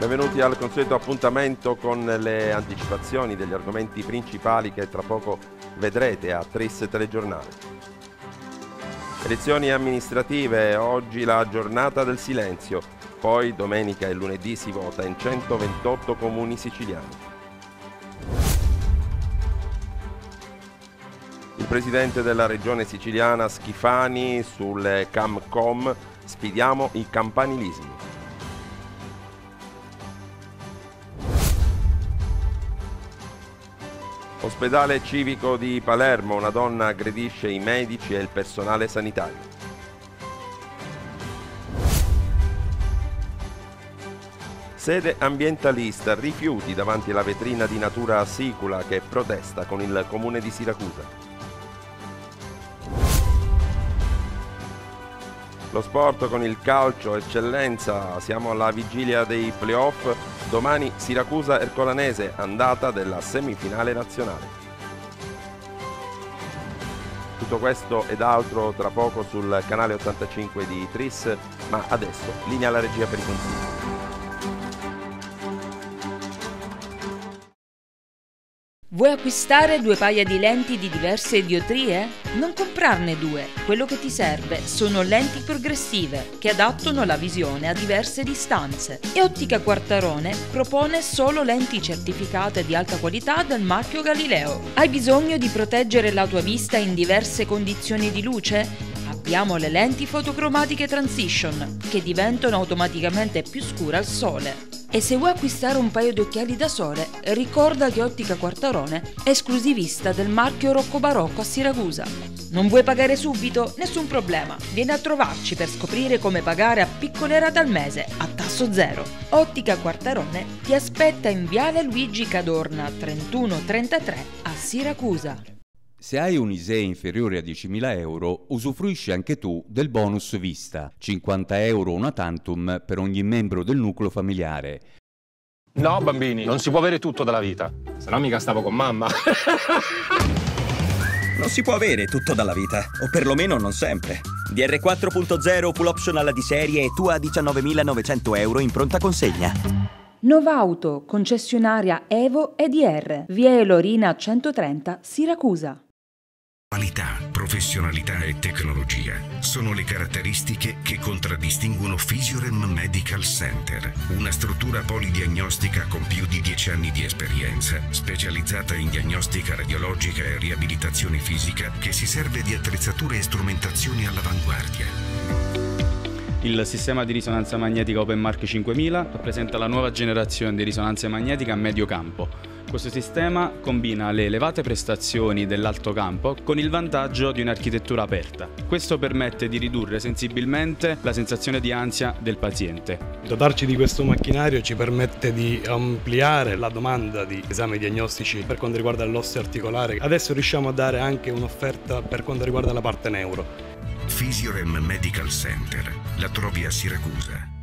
Benvenuti al consueto appuntamento con le anticipazioni degli argomenti principali che tra poco vedrete a Tris Telegiornale. Elezioni amministrative, oggi la giornata del silenzio, poi domenica e lunedì si vota in 128 comuni siciliani. Il presidente della regione siciliana Schifani sulle Camcom sfidiamo i campanilismi. Ospedale civico di Palermo, una donna aggredisce i medici e il personale sanitario. Sede ambientalista, rifiuti davanti alla vetrina di Natura Sicula che protesta con il comune di Siracusa. Lo sport con il calcio, eccellenza, siamo alla vigilia dei playoff. Domani Siracusa Ercolanese, andata della semifinale nazionale. Tutto questo ed altro tra poco sul canale 85 di Tris, ma adesso linea alla regia per i consigli. Vuoi acquistare due paia di lenti di diverse idiotrie? Non comprarne due, quello che ti serve sono lenti progressive che adattano la visione a diverse distanze. E Ottica Quartarone propone solo lenti certificate di alta qualità dal marchio Galileo. Hai bisogno di proteggere la tua vista in diverse condizioni di luce? Abbiamo le lenti fotocromatiche transition che diventano automaticamente più scure al sole. E se vuoi acquistare un paio di occhiali da sole, ricorda che Ottica Quartarone è esclusivista del marchio Rocco Barocco a Siracusa. Non vuoi pagare subito? Nessun problema. Vieni a trovarci per scoprire come pagare a piccole rate al mese, a tasso zero. Ottica Quartarone ti aspetta in Viale Luigi Cadorna 3133 a Siracusa. Se hai un ISEE inferiore a 10.000 euro, usufruisci anche tu del bonus vista, 50 euro una tantum per ogni membro del nucleo familiare. No, bambini, non si può avere tutto dalla vita, se no mica stavo con mamma. non si può avere tutto dalla vita, o perlomeno non sempre. DR4.0 full optional di serie e tu a 19.900 euro in pronta consegna. Novauto, concessionaria Evo EDR, via Elorina 130, Siracusa. Qualità, professionalità e tecnologia sono le caratteristiche che contraddistinguono Physiorem Medical Center, una struttura polidiagnostica con più di 10 anni di esperienza, specializzata in diagnostica radiologica e riabilitazione fisica, che si serve di attrezzature e strumentazioni all'avanguardia. Il sistema di risonanza magnetica Open Mark 5000 rappresenta la nuova generazione di risonanza magnetica a medio campo questo sistema combina le elevate prestazioni dell'alto campo con il vantaggio di un'architettura aperta. Questo permette di ridurre sensibilmente la sensazione di ansia del paziente. Dotarci di questo macchinario ci permette di ampliare la domanda di esami diagnostici per quanto riguarda l'osso articolare. Adesso riusciamo a dare anche un'offerta per quanto riguarda la parte neuro. Physiorem Medical Center, la trovi a Siracusa.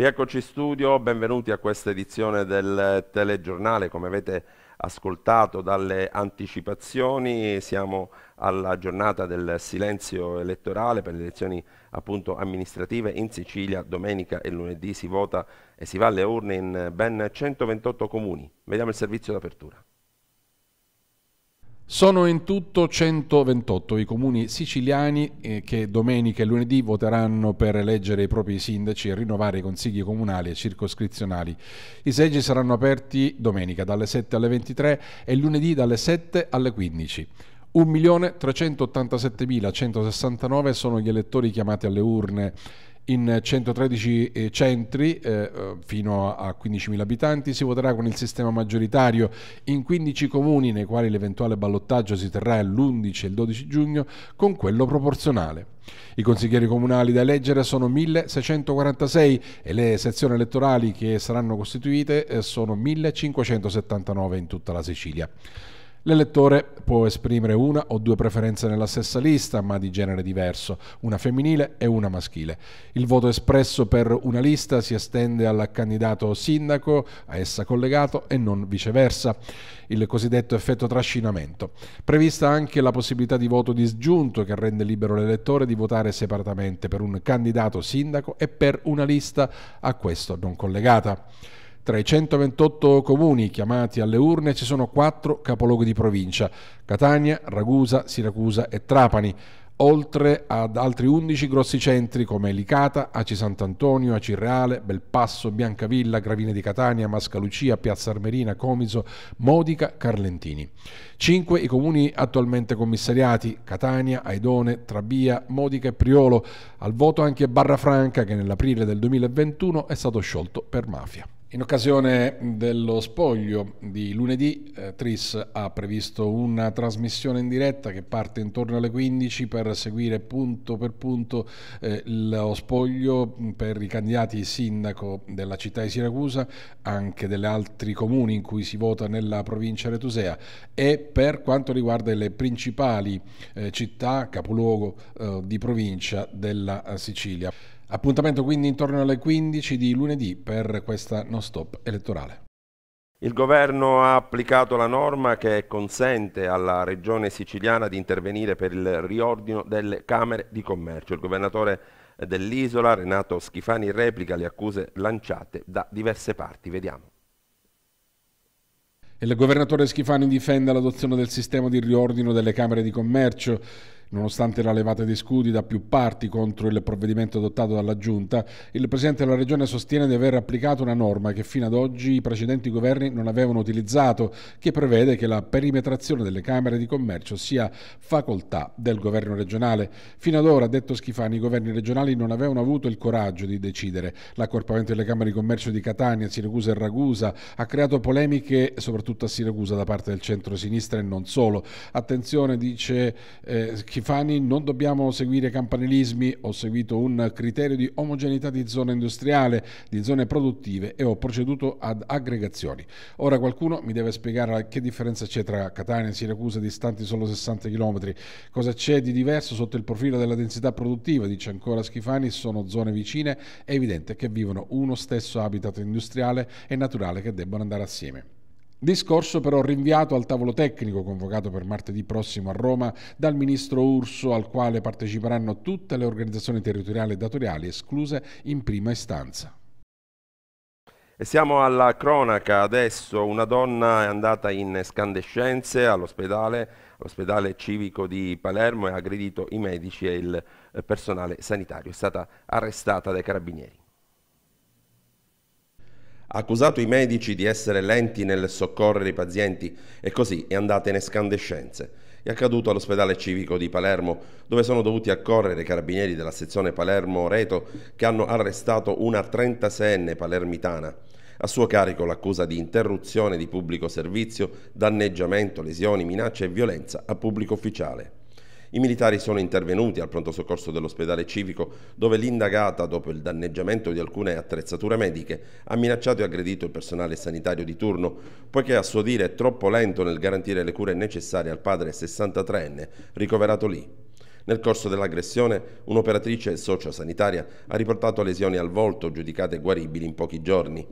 Rieccoci studio, benvenuti a questa edizione del telegiornale. Come avete ascoltato dalle anticipazioni, siamo alla giornata del silenzio elettorale per le elezioni appunto, amministrative in Sicilia. Domenica e lunedì si vota e si va alle urne in ben 128 comuni. Vediamo il servizio d'apertura. Sono in tutto 128 i comuni siciliani eh, che domenica e lunedì voteranno per eleggere i propri sindaci e rinnovare i consigli comunali e circoscrizionali. I seggi saranno aperti domenica dalle 7 alle 23 e lunedì dalle 7 alle 15. 1.387.169 sono gli elettori chiamati alle urne in 113 eh, centri eh, fino a 15.000 abitanti si voterà con il sistema maggioritario in 15 comuni nei quali l'eventuale ballottaggio si terrà l'11 e il 12 giugno con quello proporzionale. I consiglieri comunali da eleggere sono 1646 e le sezioni elettorali che saranno costituite eh, sono 1579 in tutta la Sicilia. L'elettore può esprimere una o due preferenze nella stessa lista, ma di genere diverso, una femminile e una maschile. Il voto espresso per una lista si estende al candidato sindaco, a essa collegato e non viceversa, il cosiddetto effetto trascinamento. Prevista anche la possibilità di voto disgiunto che rende libero l'elettore di votare separatamente per un candidato sindaco e per una lista a questo non collegata. Tra i 128 comuni chiamati alle urne ci sono quattro capoluoghi di provincia, Catania, Ragusa, Siracusa e Trapani, oltre ad altri 11 grossi centri come Licata, Aci Sant'Antonio, Aci Reale, Belpasso, Biancavilla, Gravina di Catania, Mascalucia, Piazza Armerina, Comiso, Modica, Carlentini. 5 i comuni attualmente commissariati, Catania, Aidone, Trabia, Modica e Priolo, al voto anche Barra Franca che nell'aprile del 2021 è stato sciolto per mafia. In occasione dello spoglio di lunedì, eh, Tris ha previsto una trasmissione in diretta che parte intorno alle 15 per seguire punto per punto eh, lo spoglio mm, per i candidati sindaco della città di Siracusa, anche degli altri comuni in cui si vota nella provincia retusea e per quanto riguarda le principali eh, città, capoluogo di provincia della Sicilia. Appuntamento quindi intorno alle 15 di lunedì per questa non stop elettorale. Il governo ha applicato la norma che consente alla regione siciliana di intervenire per il riordino delle Camere di Commercio. Il governatore dell'isola, Renato Schifani, replica le accuse lanciate da diverse parti. Vediamo. Il governatore Schifani difende l'adozione del sistema di riordino delle Camere di Commercio Nonostante la levata di scudi da più parti contro il provvedimento adottato dalla Giunta, il Presidente della Regione sostiene di aver applicato una norma che fino ad oggi i precedenti governi non avevano utilizzato, che prevede che la perimetrazione delle Camere di Commercio sia facoltà del governo regionale. Fino ad ora, ha detto Schifani, i governi regionali non avevano avuto il coraggio di decidere. L'accorpamento delle Camere di Commercio di Catania, Siracusa e Ragusa ha creato polemiche soprattutto a Siracusa da parte del centro-sinistra e non solo. Attenzione, dice eh, Schifani, Schifani, non dobbiamo seguire campanilismi, ho seguito un criterio di omogeneità di zona industriale, di zone produttive e ho proceduto ad aggregazioni. Ora qualcuno mi deve spiegare che differenza c'è tra Catania e Siracusa distanti solo 60 km, cosa c'è di diverso sotto il profilo della densità produttiva, dice ancora Schifani, sono zone vicine, è evidente che vivono uno stesso habitat industriale e naturale che debbono andare assieme. Discorso però rinviato al tavolo tecnico convocato per martedì prossimo a Roma dal ministro Urso al quale parteciperanno tutte le organizzazioni territoriali e datoriali escluse in prima istanza. E siamo alla cronaca adesso, una donna è andata in escandescenze all'ospedale, all'ospedale civico di Palermo e ha aggredito i medici e il eh, personale sanitario, è stata arrestata dai carabinieri. Ha accusato i medici di essere lenti nel soccorrere i pazienti e così è andata in escandescenze. È accaduto all'ospedale civico di Palermo, dove sono dovuti accorrere i carabinieri della sezione Palermo-Reto che hanno arrestato una 36enne palermitana. A suo carico l'accusa di interruzione di pubblico servizio, danneggiamento, lesioni, minacce e violenza a pubblico ufficiale. I militari sono intervenuti al pronto soccorso dell'ospedale civico dove l'indagata, dopo il danneggiamento di alcune attrezzature mediche, ha minacciato e aggredito il personale sanitario di turno, poiché a suo dire è troppo lento nel garantire le cure necessarie al padre 63enne ricoverato lì. Nel corso dell'aggressione, un'operatrice sociosanitaria ha riportato lesioni al volto giudicate guaribili in pochi giorni.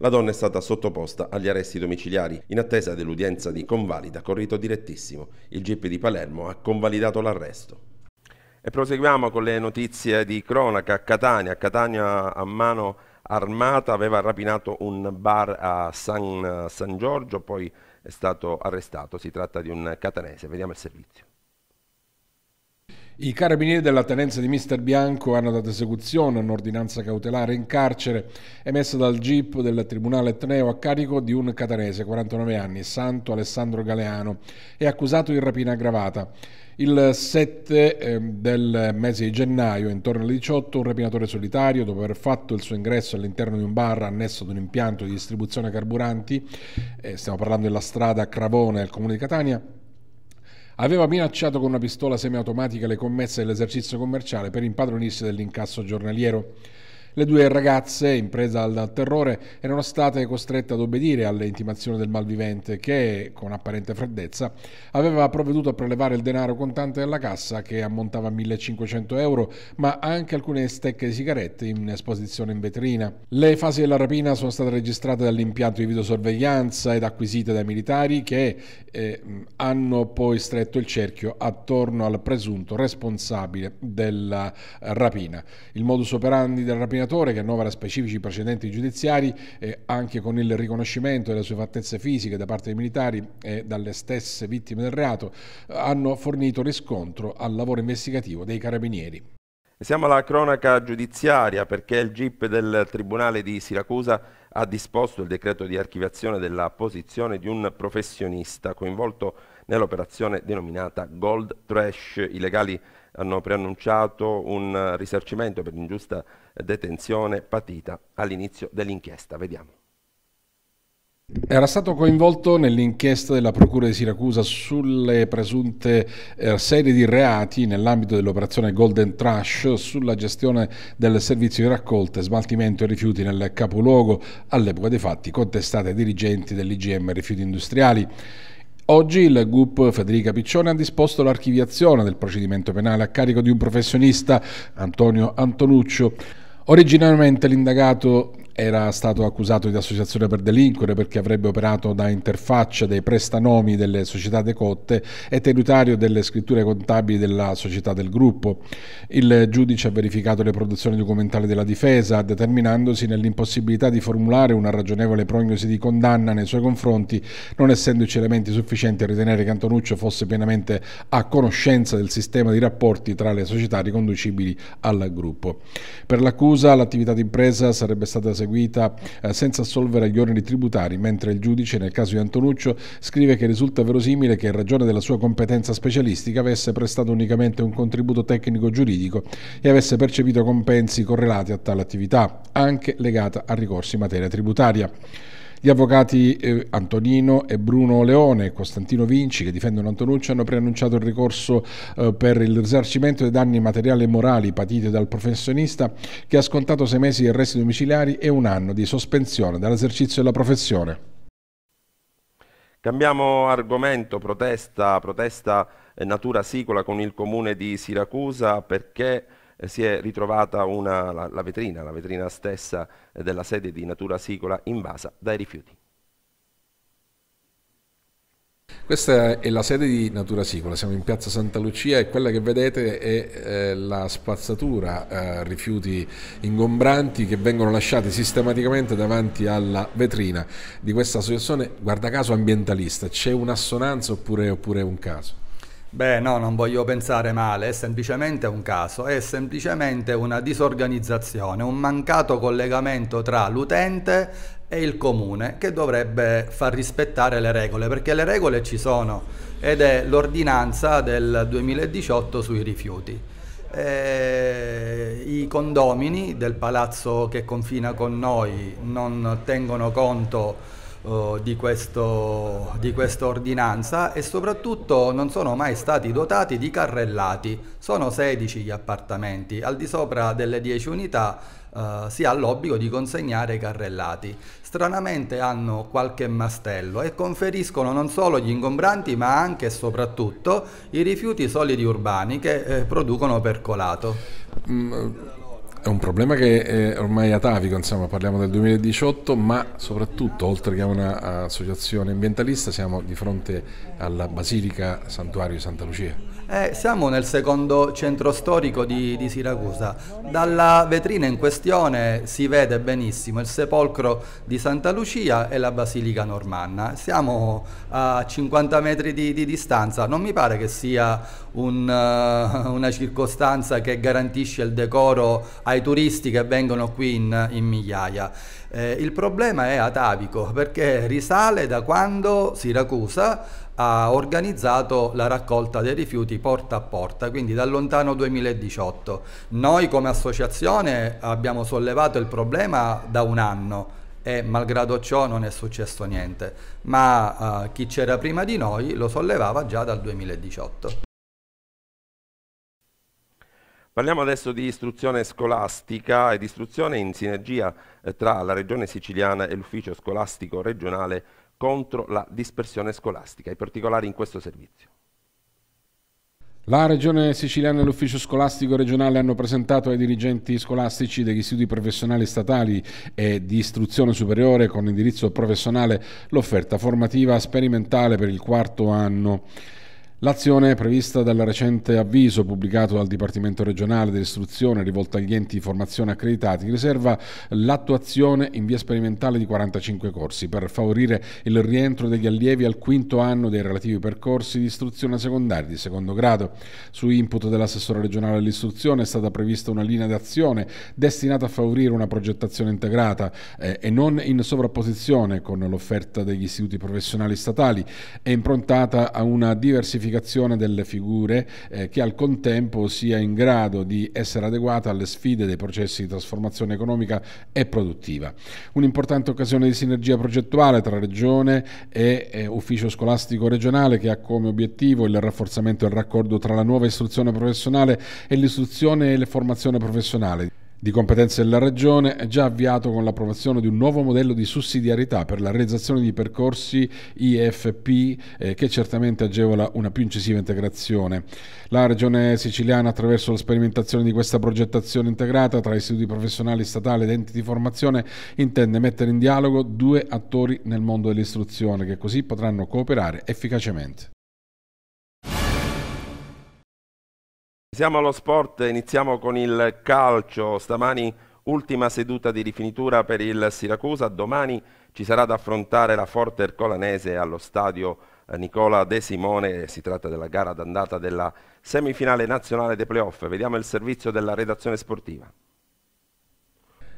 La donna è stata sottoposta agli arresti domiciliari in attesa dell'udienza di convalida con rito direttissimo. Il GIP di Palermo ha convalidato l'arresto. E proseguiamo con le notizie di cronaca a Catania. Catania a mano armata aveva rapinato un bar a San, San Giorgio, poi è stato arrestato. Si tratta di un catanese. Vediamo il servizio. I carabinieri della tenenza di Mister Bianco hanno dato esecuzione a un'ordinanza cautelare in carcere emessa dal GIP del Tribunale Etneo a carico di un catanese, 49 anni, Santo Alessandro Galeano, e accusato di rapina aggravata. Il 7 ehm, del mese di gennaio, intorno alle 18, un rapinatore solitario, dopo aver fatto il suo ingresso all'interno di un bar annesso ad un impianto di distribuzione carburanti, eh, stiamo parlando della strada Cravone del comune di Catania, aveva minacciato con una pistola semiautomatica le commesse dell'esercizio commerciale per impadronirsi dell'incasso giornaliero. Le due ragazze, in presa dal terrore, erano state costrette ad obbedire alle intimazioni del malvivente che, con apparente freddezza, aveva provveduto a prelevare il denaro contante della cassa che ammontava a 1500 euro, ma anche alcune stecche di sigarette in esposizione in vetrina. Le fasi della rapina sono state registrate dall'impianto di videosorveglianza ed acquisite dai militari che eh, hanno poi stretto il cerchio attorno al presunto responsabile della rapina. Il modus operandi della rapina indicatore che annovera specifici precedenti giudiziari, e eh, anche con il riconoscimento delle sue fattezze fisiche da parte dei militari e dalle stesse vittime del reato, eh, hanno fornito riscontro al lavoro investigativo dei carabinieri. Siamo alla cronaca giudiziaria perché il GIP del Tribunale di Siracusa ha disposto il decreto di archiviazione della posizione di un professionista coinvolto nell'operazione denominata Gold Trash. I legali hanno preannunciato un risarcimento per l'ingiusta detenzione patita all'inizio dell'inchiesta. Vediamo. Era stato coinvolto nell'inchiesta della Procura di Siracusa sulle presunte eh, serie di reati nell'ambito dell'operazione Golden Trash sulla gestione del servizio di raccolta smaltimento e rifiuti nel capoluogo, all'epoca dei fatti contestate ai dirigenti dell'IGM Rifiuti Industriali. Oggi il GUP Federica Piccione ha disposto l'archiviazione del procedimento penale a carico di un professionista, Antonio Antonuccio. Originariamente l'indagato era stato accusato di associazione per delinquere perché avrebbe operato da interfaccia dei prestanomi delle società decotte e tenutario delle scritture contabili della società del gruppo. Il giudice ha verificato le produzioni documentali della difesa, determinandosi nell'impossibilità di formulare una ragionevole prognosi di condanna nei suoi confronti, non essendoci elementi sufficienti a ritenere che Antonuccio fosse pienamente a conoscenza del sistema di rapporti tra le società riconducibili al gruppo. Per l'accusa l'attività d'impresa sarebbe stata eseguita eseguita eh, senza assolvere gli oneri tributari, mentre il giudice, nel caso di Antonuccio, scrive che risulta verosimile che in ragione della sua competenza specialistica avesse prestato unicamente un contributo tecnico-giuridico e avesse percepito compensi correlati a tale attività, anche legata a ricorsi in materia tributaria. Gli avvocati eh, Antonino e Bruno Leone e Costantino Vinci, che difendono Antonucci, hanno preannunciato il ricorso eh, per il risarcimento dei danni materiali e morali patiti dal professionista che ha scontato sei mesi di arresti domiciliari e un anno di sospensione dall'esercizio della professione. Cambiamo argomento, protesta, protesta eh, natura sicola con il comune di Siracusa perché eh, si è ritrovata una, la, la, vetrina, la vetrina stessa eh, della sede di Natura Sicola invasa dai rifiuti. Questa è la sede di Natura Sicola, siamo in piazza Santa Lucia e quella che vedete è eh, la spazzatura, eh, rifiuti ingombranti che vengono lasciati sistematicamente davanti alla vetrina di questa associazione, guarda caso ambientalista, c'è un'assonanza oppure, oppure un caso? Beh, no, non voglio pensare male, è semplicemente un caso, è semplicemente una disorganizzazione, un mancato collegamento tra l'utente e il comune che dovrebbe far rispettare le regole, perché le regole ci sono ed è l'ordinanza del 2018 sui rifiuti. E eh, I condomini del palazzo che confina con noi non tengono conto eh, di, questo, di questa ordinanza e soprattutto non sono mai stati dotati di carrellati, sono 16 gli appartamenti, al di sopra delle 10 unità Uh, si ha l'obbligo di consegnare i carrellati. Stranamente hanno qualche mastello e conferiscono non solo gli ingombranti ma anche e soprattutto i rifiuti solidi urbani che eh, producono percolato. Mm è un problema che è ormai atavico, insomma parliamo del 2018, ma soprattutto oltre che a un'associazione ambientalista siamo di fronte alla Basilica Santuario di Santa Lucia. Eh, siamo nel secondo centro storico di, di, Siracusa. Dalla vetrina in questione si vede benissimo il sepolcro di Santa Lucia e la Basilica Normanna. Siamo a 50 metri di, di distanza, non mi pare che sia un, eh, una circostanza che garantisce il decoro ai turisti che vengono qui in, in migliaia. Eh, il problema è atavico perché risale da quando Siracusa ha organizzato la raccolta dei rifiuti porta a porta, quindi da lontano 2018. Noi come associazione abbiamo sollevato il problema da un anno e malgrado ciò non è successo niente, ma eh, chi c'era prima di noi lo sollevava già dal 2018. Parliamo adesso di istruzione scolastica e di istruzione in sinergia eh, tra la Regione Siciliana e l'Ufficio Scolastico Regionale contro la dispersione scolastica, in particolare in questo servizio. La Regione Siciliana e l'Ufficio Scolastico Regionale hanno presentato ai dirigenti scolastici degli istituti professionali statali e di istruzione superiore con indirizzo professionale l'offerta formativa sperimentale per il quarto anno. L'azione prevista dal recente avviso pubblicato dal Dipartimento regionale dell'istruzione rivolto agli enti di formazione accreditati riserva l'attuazione in via sperimentale di 45 corsi per favorire il rientro degli allievi al quinto anno dei relativi percorsi di istruzione secondaria di secondo grado. Su input dell'assessore regionale dell'istruzione è stata prevista una linea d'azione destinata a favorire una progettazione integrata eh, e non in sovrapposizione con l'offerta degli istituti professionali statali e improntata a una diversificazione classificazione delle figure eh, che al contempo sia in grado di essere adeguata alle sfide dei processi di trasformazione economica e produttiva. Un'importante occasione di sinergia progettuale tra Regione e eh, Ufficio Scolastico Regionale che ha come obiettivo il rafforzamento del raccordo tra la nuova istruzione professionale e l'istruzione e la formazione professionale di competenza della Regione è già avviato con l'approvazione di un nuovo modello di sussidiarietà per la realizzazione di percorsi IFP eh, che certamente agevola una più incisiva integrazione. La Regione siciliana attraverso la sperimentazione di questa progettazione integrata tra istituti professionali statali ed enti di formazione intende mettere in dialogo due attori nel mondo dell'istruzione che così potranno cooperare efficacemente. Siamo allo sport, iniziamo con il calcio. Stamani ultima seduta di rifinitura per il Siracusa. Domani ci sarà da affrontare la Forte Ercolanese allo stadio eh, Nicola De Simone. Si tratta della gara d'andata della semifinale nazionale dei playoff. Vediamo il servizio della redazione sportiva.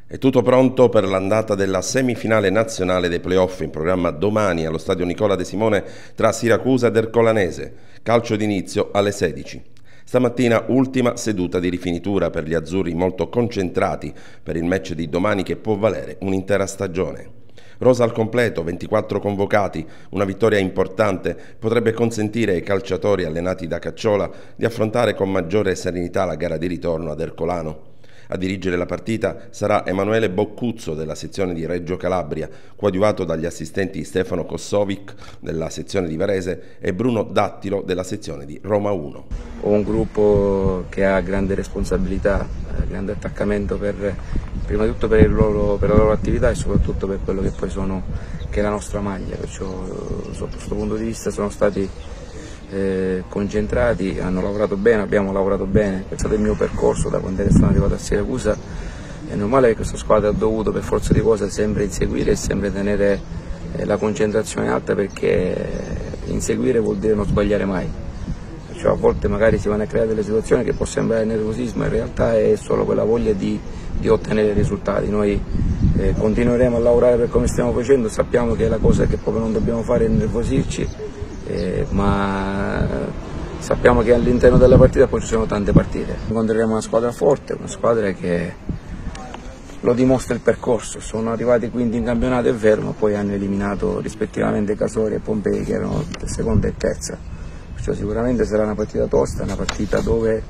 È tutto pronto per l'andata della semifinale nazionale dei playoff in programma domani allo stadio Nicola De Simone tra Siracusa ed Ercolanese. Calcio d'inizio alle 16. Stamattina ultima seduta di rifinitura per gli azzurri molto concentrati per il match di domani che può valere un'intera stagione. Rosa al completo, 24 convocati, una vittoria importante potrebbe consentire ai calciatori allenati da Cacciola di affrontare con maggiore serenità la gara di ritorno ad Ercolano. A dirigere la partita sarà Emanuele Boccuzzo della sezione di Reggio Calabria, coadiuvato dagli assistenti Stefano Kossovic della sezione di Varese e Bruno Dattilo della sezione di Roma 1. Ho un gruppo che ha grande responsabilità, eh, grande attaccamento per, prima di tutto per, loro, per, la loro attività e soprattutto per quello che poi sono, che è la nostra maglia, perciò eh, sotto questo punto di vista sono stati eh, concentrati, hanno lavorato bene, abbiamo lavorato bene, pensate al mio percorso da quando sono arrivato a Siracusa, è normale che questa squadra ha dovuto per forza di cose sempre inseguire e sempre tenere eh, la concentrazione alta perché eh, inseguire vuol dire non sbagliare mai, cioè, a volte magari si vanno a creare delle situazioni che può sembrare nervosismo, in realtà è solo quella voglia di, di ottenere risultati. Noi eh, continueremo a lavorare per come stiamo facendo, sappiamo che la cosa che proprio non dobbiamo fare è nervosirci eh, ma sappiamo che all'interno della partita poi ci sono tante partite. Incontreremo una squadra forte, una squadra che lo dimostra il percorso, sono arrivati quindi in campionato, è vero, ma poi hanno eliminato rispettivamente Casori e Pompei che erano seconda e terza, cioè, sicuramente sarà una partita tosta, una partita dove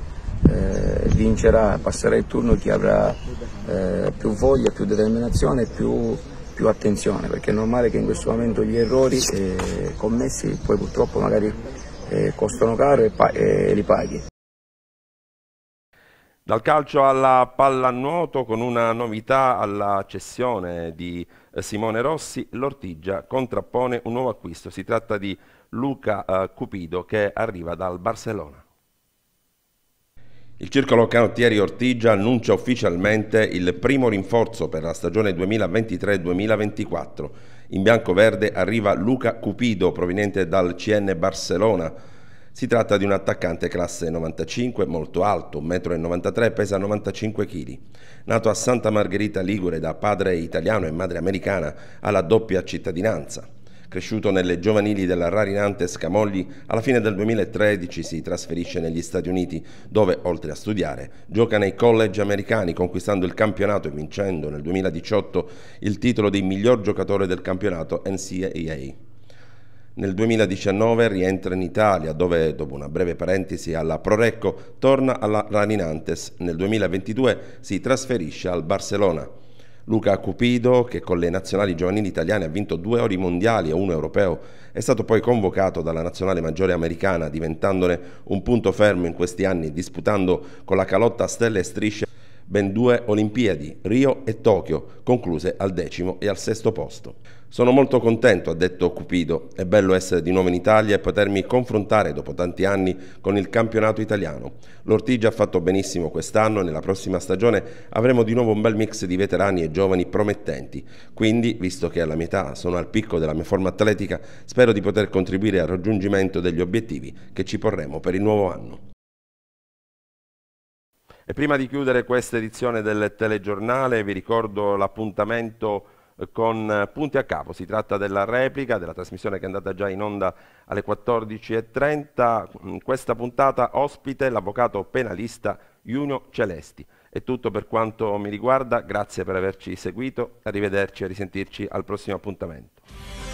eh, vincerà, passerà il turno chi avrà eh, più voglia, più determinazione, più più attenzione perché è normale che in questo momento gli errori eh, commessi poi purtroppo magari eh, costano caro e, e li paghi. Dal calcio alla pallanuoto con una novità alla cessione di eh, Simone Rossi, l'Ortigia contrappone un nuovo acquisto. Si tratta di Luca eh, Cupido che arriva dal Barcellona. Il circolo canottieri Ortigia annuncia ufficialmente il primo rinforzo per la stagione 2023-2024. In bianco-verde arriva Luca Cupido, proveniente dal CN Barcellona. Si tratta di un attaccante classe 95, molto alto, 1,93 m, pesa 95 kg. Nato a Santa Margherita Ligure da padre italiano e madre americana, ha la doppia cittadinanza. Cresciuto nelle giovanili della Rari Nantes Camogli, alla fine del 2013 si trasferisce negli Stati Uniti, dove, oltre a studiare, gioca nei college americani, conquistando il campionato e vincendo nel 2018 il titolo di miglior giocatore del campionato NCAA. Nel 2019 rientra in Italia dove, dopo una breve parentesi alla Prorecco, torna alla Nantes. Nel 2022 si trasferisce al Barcellona. Luca Cupido, che con le nazionali giovanili italiane ha vinto due ori mondiali e uno europeo, è stato poi convocato dalla nazionale maggiore americana, diventandone un punto fermo in questi anni, disputando con la calotta Stelle e Strisce ben due Olimpiadi, Rio e Tokyo, concluse al decimo e al sesto posto. Sono molto contento, ha detto Cupido, è bello essere di nuovo in Italia e potermi confrontare dopo tanti anni con il campionato italiano. L'Ortigia ha fatto benissimo quest'anno e nella prossima stagione avremo di nuovo un bel mix di veterani e giovani promettenti. Quindi, visto che alla metà sono al picco della mia forma atletica, spero di poter contribuire al raggiungimento degli obiettivi che ci porremo per il nuovo anno. E prima di chiudere questa edizione del telegiornale vi ricordo l'appuntamento eh, con eh, Punti a Capo. Si tratta della replica della trasmissione che è andata già in onda alle 14.30. in mm, Questa puntata ospite l'avvocato penalista Junio Celesti. È tutto per quanto mi riguarda, grazie per averci seguito, arrivederci e risentirci al prossimo appuntamento.